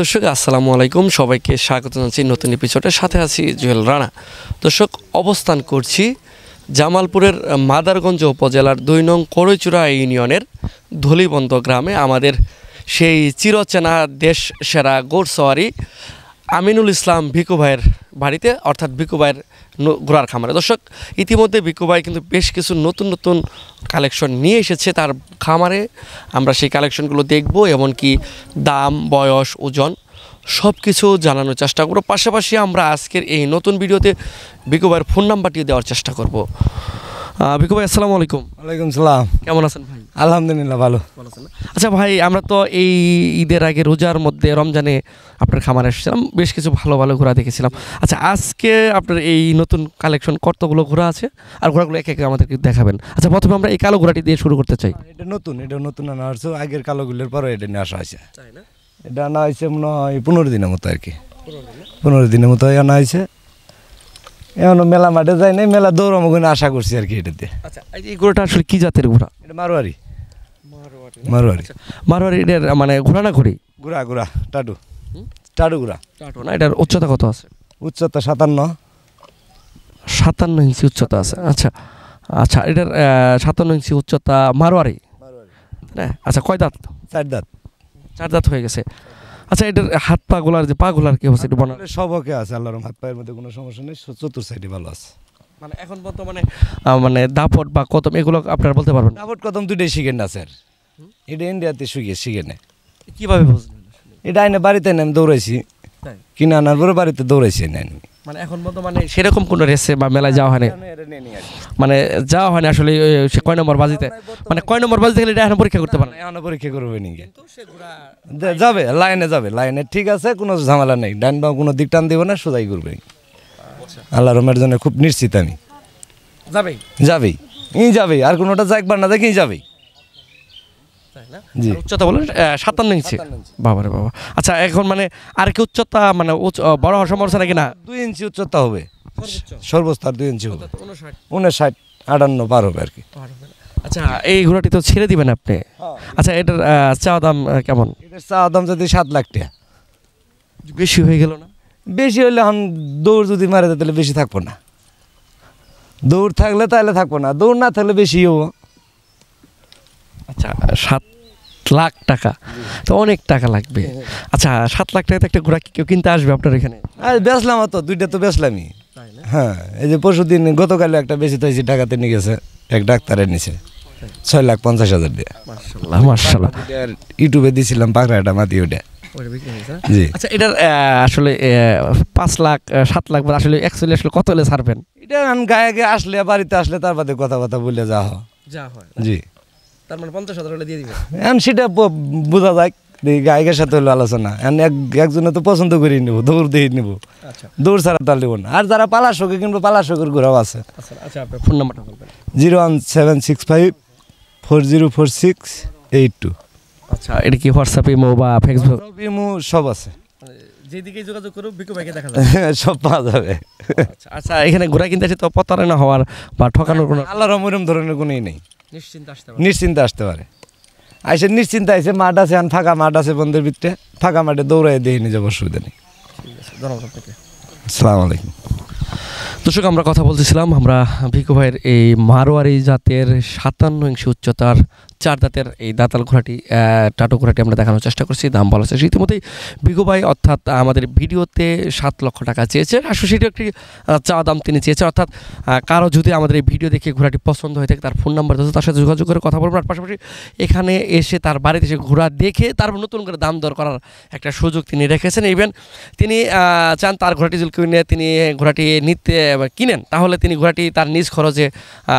দর্শক আসসালামু আলাইকুম সবাইকে স্বাগত জানাচ্ছি নতুন এপিসোডের সাথে আছি জুয়েল রানা দর্শক অবস্থান করছি জামালপুরের মাদারগঞ্জ উপজেলার দুই নং করইচুরা ইউনিয়নের ধলিবন্ধ গ্রামে আমাদের সেই চিরচেনা দেশ সেরা গোড়সওয়ারি আমিনুল ইসলাম ভিকু ভাইয়ের বাড়িতে অর্থাৎ ভিকু ভাইয়ের ঘোড়ার খামারে দর্শক ইতিমধ্যে ভিকু ভাই কিন্তু বেশ কিছু নতুন নতুন কালেকশন নিয়ে এসেছে তার খামারে আমরা সেই কালেকশনগুলো দেখবো এমনকি দাম বয়স ওজন সব কিছু জানানোর চেষ্টা করব পাশাপাশি আমরা আজকের এই নতুন ভিডিওতে ভিকু ভাইয়ের ফোন নাম্বারটি দেওয়ার চেষ্টা করব ভিকু ভাই আসসালামু আলাইকুম ওয়ালাইকুম সালাম কেমন আছেন ভাই আলহামদুলিল্লাহ ভালো আচ্ছা ভাই আমরা তো এই ঈদের আগে রোজার মধ্যে রমজানে আপনার খামারে এসেছিলাম বেশ কিছু ভালো ভালো ঘোরা দেখেছিলাম আচ্ছা আজকে আপনার এই নতুন কালেকশন কতগুলো ঘোড়া আছে আর ঘোড়াগুলো একে এক আমাদেরকে দেখাবেন আচ্ছা প্রথমে আমরা এই কালো ঘোরাটি দিয়ে শুরু করতে চাই এটা নতুন এটা নতুন আনা হয়েছে আগের কালোগুলোর পরে এটা নিয়ে আসা হয়েছে এটা আনা হয়েছে মনে হয় পনেরো দিনের মতো আর কি পনেরো দিনের মতো আনা হয়েছে এমন মেলা মাঠে যাই নাই মেলা দৌড় মগুন আশা করছি আর কি এটাতে আচ্ছা এই ঘোড়াটা আসলে কি জাতের ঘোড়া এটা মারোয়ারি মারোয়ারি আচ্ছা, মারোয়ারি এটার মানে ঘোড়া না ঘুরি ঘোড়া ঘোড়া টাটু টাটু ঘোড়া টাটু না এটার উচ্চতা কত আছে উচ্চতা সাতান্ন সাতান্ন ইঞ্চি উচ্চতা আছে আচ্ছা আচ্ছা এটার সাতান্ন ইঞ্চি উচ্চতা মারোয়ারি হ্যাঁ আচ্ছা কয় দাঁত চার দাঁত চার দাঁত হয়ে গেছে আচ্ছা এটার হাত পা গোলার যে পা গোলার কি অবস্থা এটা বানানো সব ওকে আছে আল্লাহর হাত পায়ের মধ্যে কোনো সমস্যা নেই চতুর সাইডে ভালো আছে মানে এখন বর্তমানে মানে দাপট বা কদম এগুলো আপনারা বলতে পারবেন দাপট কদম দুইটাই শিখেন না স্যার এটা ইন্ডিয়াতে শিখে শিখে না কীভাবে বুঝলেন এটা আইনে বাড়িতে নেন দৌড়াইছি কিনা আনার পরে বাড়িতে দৌড়াইছি না আমি মানে এখন পর্যন্ত মানে সেরকম কোনো রেসে বা মেলায় যাওয়া হয়নি মানে, মানে যাওয়া হয়নি আসলে সে কয় নম্বর বাজিতে মানে কয় নম্বর বাজিতে গেলে এখন পরীক্ষা করতে পারে এখন পরীক্ষা করবে নি যাবে লাইনে যাবে লাইনে ঠিক আছে কোনো ঝামেলা নেই ডান বা কোনো দিক টান দিব না সোজাই করবে আচ্ছা। আল্লাহ রহমের জন্য খুব নিশ্চিত আমি যাবেই যাবে ই যাবেই আর কোনোটা একবার না দেখেই যাবেই উচ্চতা বলেন সাতান্ন ইঞ্চি বাবারে বাবা আচ্ছা এখন মানে আর কি উচ্চতা মানে বড় হওয়ার সম্ভাবনা নাকি না দুই ইঞ্চি উচ্চতা হবে সর্বোচ্চ আর দুই ইঞ্চি হবে উনষাট আটান্ন পার হবে আর কি আচ্ছা এই ঘোড়াটি তো ছেড়ে দিবেন আপনি হ্যাঁ। আচ্ছা এটার চাওয়া দাম কেমন এটার চাওয়া দাম যদি সাত লাখ টাকা বেশি হয়ে গেল না বেশি হলে এখন দৌড় যদি মারা যায় তাহলে বেশি থাকবো না দৌড় থাকলে তাহলে থাকবো না দৌড় না থাকলে বেশি হবো আচ্ছা সাত লাখ টাকা তো অনেক টাকা লাগবে আচ্ছা সাত লাখ টাকাতে একটা ঘোড়া কেউ কিনতে আসবে আপনার এখানে আরে বেচলাম তো দুইটা তো বেচলামই হ্যাঁ এই যে পরশু দিন গতকাল একটা বেশি তো টাকাতে নিয়ে গেছে এক ডাক্তারের নিচে ছয় লাখ পঞ্চাশ হাজার দিয়ে মার্শাল্লাহ ইউটিউবে দিয়েছিলাম একটা মাতি ওটা জি আচ্ছা এটার আসলে পাঁচ লাখ সাত লাখ আসলে অ্যাকচুয়ালি আসলে কত হলে ছাড়বেন এটা গায়ে গিয়ে আসলে বাড়িতে আসলে তার বাদে কথা বার্তা বলে যা হোক যা হয় জি তার মানে পঞ্চাশ হাজার হলে দিয়ে দিবে এখন সেটা বোঝা যায় গায়কের সাথে হলো আলোচনা এখন একজনে তো পছন্দ করে নেবো দৌড় দিয়ে নেবো আচ্ছা। দৌড় ছাড়া তার না আর যারা পালা শোকে কিনবো পালা শোকের ঘোরাও আছে আচ্ছা, আচ্ছা ফোন নাম্বারটা বলবেন zero one seven six five four zero four six eight two আচ্ছা এটা কি হোয়াটসঅ্যাপ ইমো বা ফেসবুক ইমো সব আছে মানে যেদিকে যোগাযোগ করো ভাইকে দেখা যাবে হ্যাঁ, সব পাওয়া যাবে আচ্ছা, আচ্ছা এখানে ঘোরা কিনতে আছে তো প্রতারণা হওয়ার বা ঠকানোর কোনো আল্লাহ রমরম ধরনের কোনোই নেই নিশ্চিন্তে আসতে পারে আইসে নিশ্চিন্তে আইসে মাঠ আছে আন ফাঁকা মাঠ আছে বন্ধুর ভিতরে ফাঁকা মাঠে দৌড়াই দিয়ে নিয়ে যাবো অসুবিধা নেই ধন্যবাদ আসসালামু আলাইকুম দর্শক আমরা কথা বলতেছিলাম আমরা ভিকু ভাইয়ের এই মারোয়ারি জাতের সাতান্ন ইঞ্চি উচ্চতার চার দাঁতের এই দাঁতাল ঘোড়াটি টাটো ঘোড়াটি আমরা দেখানোর চেষ্টা করছি দাম বলা হচ্ছে ইতিমধ্যেই বিগোবাই অর্থাৎ আমাদের ভিডিওতে সাত লক্ষ টাকা চেয়েছেন আসলে সেটি একটি চা দাম তিনি চেয়েছেন অর্থাৎ কারো যদি আমাদের এই ভিডিও দেখে ঘোড়াটি পছন্দ হয়ে থাকে তার ফোন নাম্বার দিচ্ছে তার সাথে যোগাযোগ করে কথা বলবো আর পাশাপাশি এখানে এসে তার বাড়িতে এসে ঘোড়া দেখে তার নতুন করে দাম দর করার একটা সুযোগ তিনি রেখেছেন ইভেন তিনি চান তার ঘোড়াটি যদি কিনে তিনি ঘোড়াটি নিতে কিনেন তাহলে তিনি ঘোড়াটি তার নিজ খরচে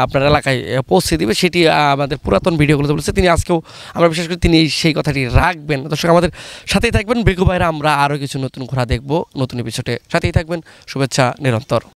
আপনার এলাকায় পৌঁছে দিবে সেটি আমাদের পুরাতন ভিডিওগুলো কথা বলেছে তিনি আজকেও আমরা বিশ্বাস করি তিনি সেই কথাটি রাখবেন দর্শক আমাদের সাথেই থাকবেন বেগু ভাইরা আমরা আরও কিছু নতুন ঘোরা দেখব নতুন এপিসোডে সাথেই থাকবেন শুভেচ্ছা নিরন্তর